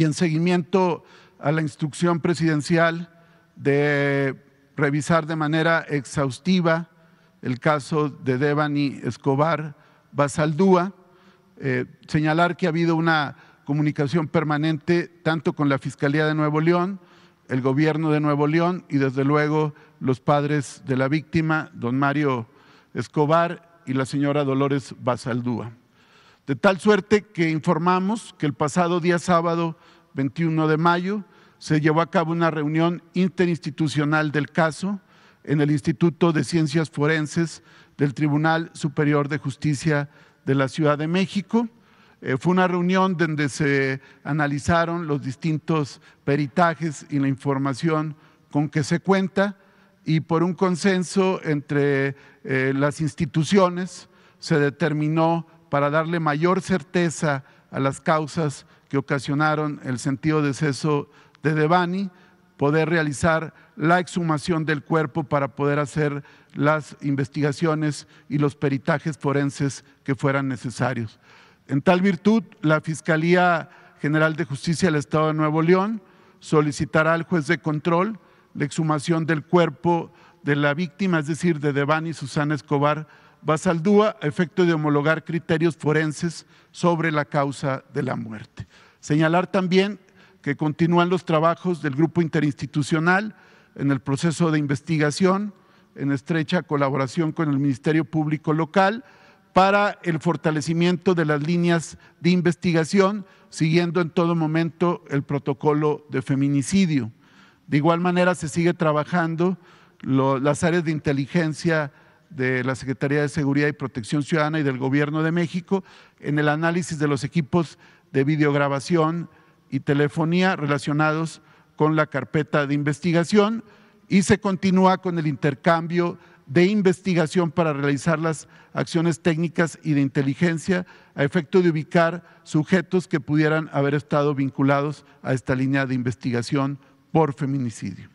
y en seguimiento a la instrucción presidencial de revisar de manera exhaustiva el caso de Devani Escobar Basaldúa, eh, señalar que ha habido una comunicación permanente tanto con la Fiscalía de Nuevo León, el gobierno de Nuevo León y desde luego los padres de la víctima, don Mario Escobar y la señora Dolores Basaldúa. De tal suerte que informamos que el pasado día sábado 21 de mayo se llevó a cabo una reunión interinstitucional del caso en el Instituto de Ciencias Forenses del Tribunal Superior de Justicia de la Ciudad de México. Eh, fue una reunión donde se analizaron los distintos peritajes y la información con que se cuenta y por un consenso entre eh, las instituciones se determinó para darle mayor certeza a las causas que ocasionaron el sentido de deceso de Devani, poder realizar la exhumación del cuerpo para poder hacer las investigaciones y los peritajes forenses que fueran necesarios. En tal virtud, la Fiscalía General de Justicia del Estado de Nuevo León solicitará al juez de control la exhumación del cuerpo de la víctima, es decir, de Devani Susana Escobar, Basaldúa efecto de homologar criterios forenses sobre la causa de la muerte. Señalar también que continúan los trabajos del grupo interinstitucional en el proceso de investigación, en estrecha colaboración con el Ministerio Público Local, para el fortalecimiento de las líneas de investigación, siguiendo en todo momento el protocolo de feminicidio. De igual manera, se sigue trabajando las áreas de inteligencia de la Secretaría de Seguridad y Protección Ciudadana y del Gobierno de México en el análisis de los equipos de videograbación y telefonía relacionados con la carpeta de investigación y se continúa con el intercambio de investigación para realizar las acciones técnicas y de inteligencia a efecto de ubicar sujetos que pudieran haber estado vinculados a esta línea de investigación por feminicidio.